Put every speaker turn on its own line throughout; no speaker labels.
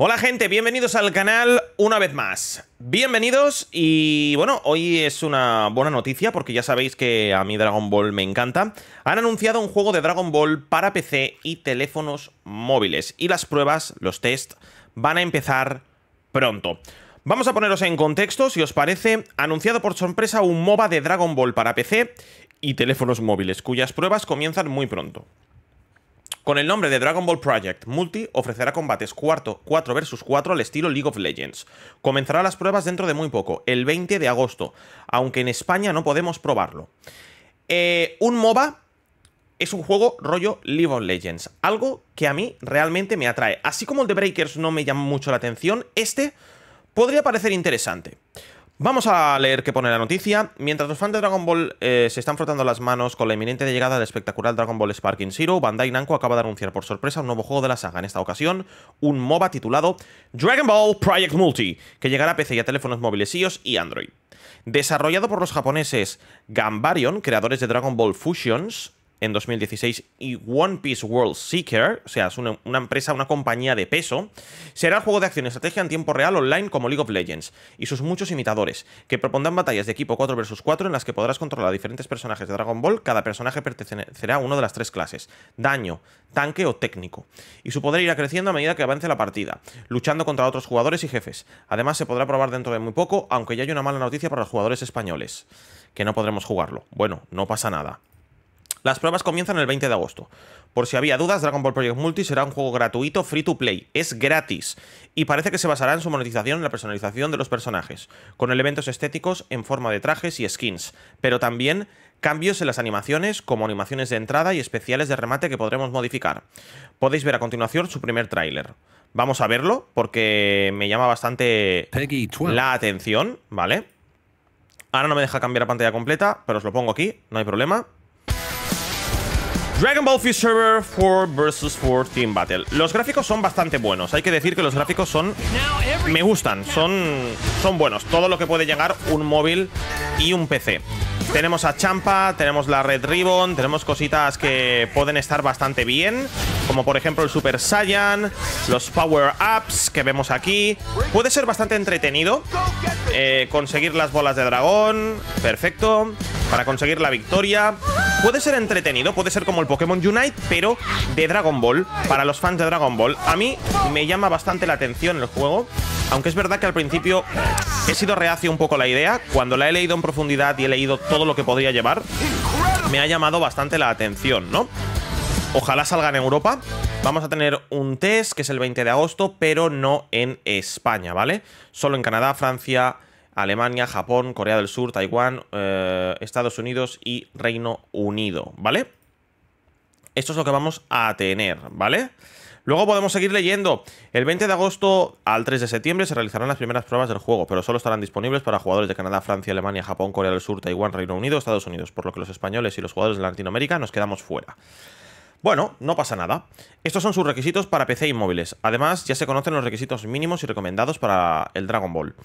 Hola gente, bienvenidos al canal una vez más. Bienvenidos y bueno, hoy es una buena noticia porque ya sabéis que a mí Dragon Ball me encanta. Han anunciado un juego de Dragon Ball para PC y teléfonos móviles y las pruebas, los test, van a empezar pronto. Vamos a poneros en contexto, si os parece, anunciado por sorpresa un MOBA de Dragon Ball para PC y teléfonos móviles, cuyas pruebas comienzan muy pronto. Con el nombre de Dragon Ball Project Multi ofrecerá combates cuarto 4 vs 4 al estilo League of Legends. Comenzará las pruebas dentro de muy poco, el 20 de agosto, aunque en España no podemos probarlo. Eh, un MOBA es un juego rollo League of Legends, algo que a mí realmente me atrae. Así como el de Breakers no me llama mucho la atención, este podría parecer interesante. Vamos a leer qué pone la noticia. Mientras los fans de Dragon Ball eh, se están frotando las manos con la inminente llegada del espectacular Dragon Ball Sparking Zero, Bandai Namco acaba de anunciar por sorpresa un nuevo juego de la saga, en esta ocasión un MOBA titulado Dragon Ball Project Multi, que llegará a PC y a teléfonos móviles iOS y Android. Desarrollado por los japoneses Gambarion, creadores de Dragon Ball Fusions, en 2016 y One Piece World Seeker, o sea, es una, empresa, una compañía de peso, será el juego de acción y estrategia en tiempo real online como League of Legends y sus muchos imitadores, que propondrán batallas de equipo 4 vs 4 en las que podrás controlar a diferentes personajes de Dragon Ball, cada personaje pertenecerá a una de las tres clases, daño, tanque o técnico, y su poder irá creciendo a medida que avance la partida, luchando contra otros jugadores y jefes. Además se podrá probar dentro de muy poco, aunque ya hay una mala noticia para los jugadores españoles, que no podremos jugarlo. Bueno, no pasa nada. Las pruebas comienzan el 20 de agosto. Por si había dudas, Dragon Ball Project Multi será un juego gratuito free to play. Es gratis. Y parece que se basará en su monetización en la personalización de los personajes, con elementos estéticos en forma de trajes y skins, pero también cambios en las animaciones, como animaciones de entrada y especiales de remate que podremos modificar. Podéis ver a continuación su primer tráiler. Vamos a verlo porque me llama bastante la atención, ¿vale? Ahora no me deja cambiar la pantalla completa, pero os lo pongo aquí, no hay problema. Dragon Ball Server 4 vs 4 Team Battle. Los gráficos son bastante buenos. Hay que decir que los gráficos son... Me gustan. Son, son buenos. Todo lo que puede llegar un móvil y un PC. Tenemos a Champa, tenemos la Red Ribbon, tenemos cositas que pueden estar bastante bien, como por ejemplo el Super Saiyan, los Power Ups que vemos aquí. Puede ser bastante entretenido eh, conseguir las bolas de dragón, perfecto, para conseguir la victoria. Puede ser entretenido, puede ser como el Pokémon Unite, pero de Dragon Ball, para los fans de Dragon Ball. A mí me llama bastante la atención el juego, aunque es verdad que al principio he sido reacio un poco a la idea. Cuando la he leído en profundidad y he leído todo lo que podría llevar, me ha llamado bastante la atención, ¿no? Ojalá salga en Europa. Vamos a tener un test, que es el 20 de agosto, pero no en España, ¿vale? Solo en Canadá, Francia, Alemania, Japón, Corea del Sur, Taiwán, eh, Estados Unidos y Reino Unido, ¿vale? Esto es lo que vamos a tener, ¿vale? Luego podemos seguir leyendo. El 20 de agosto al 3 de septiembre se realizarán las primeras pruebas del juego, pero solo estarán disponibles para jugadores de Canadá, Francia, Alemania, Japón, Corea del Sur, Taiwán, Reino Unido, Estados Unidos, por lo que los españoles y los jugadores de Latinoamérica nos quedamos fuera. Bueno, no pasa nada. Estos son sus requisitos para PC y móviles. Además, ya se conocen los requisitos mínimos y recomendados para el Dragon Ball.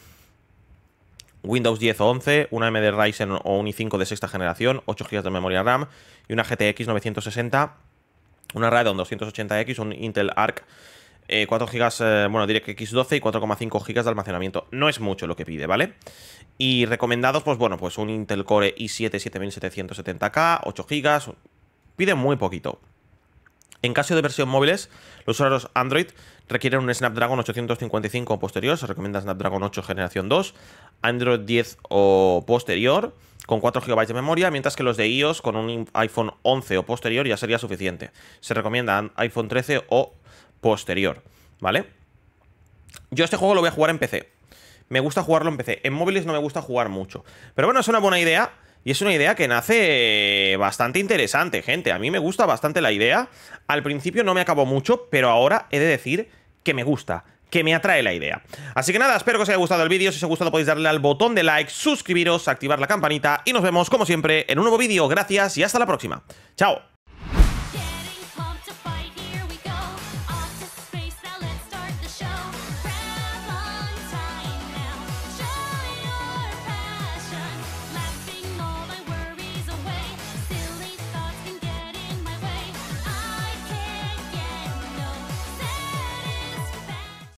Windows 10 o 11, una AMD Ryzen o un i5 de sexta generación, 8 GB de memoria RAM y una GTX 960, una Radeon 280X, un Intel Arc 4 eh, GB, eh, bueno, DirectX 12 y 4,5 GB de almacenamiento. No es mucho lo que pide, ¿vale? Y recomendados, pues bueno, pues un Intel Core i7 7770K, 8 GB, pide muy poquito. En caso de versión móviles, los usuarios Android requieren un Snapdragon 855 o posterior, se recomienda Snapdragon 8 generación 2, Android 10 o posterior, con 4 GB de memoria, mientras que los de iOS con un iPhone 11 o posterior ya sería suficiente. Se recomienda iPhone 13 o posterior, ¿vale? Yo este juego lo voy a jugar en PC. Me gusta jugarlo en PC. En móviles no me gusta jugar mucho. Pero bueno, es una buena idea. Y es una idea que nace eh, bastante interesante, gente. A mí me gusta bastante la idea. Al principio no me acabó mucho, pero ahora he de decir que me gusta que me atrae la idea. Así que nada, espero que os haya gustado el vídeo. Si os ha gustado podéis darle al botón de like, suscribiros, activar la campanita y nos vemos como siempre en un nuevo vídeo. Gracias y hasta la próxima. ¡Chao!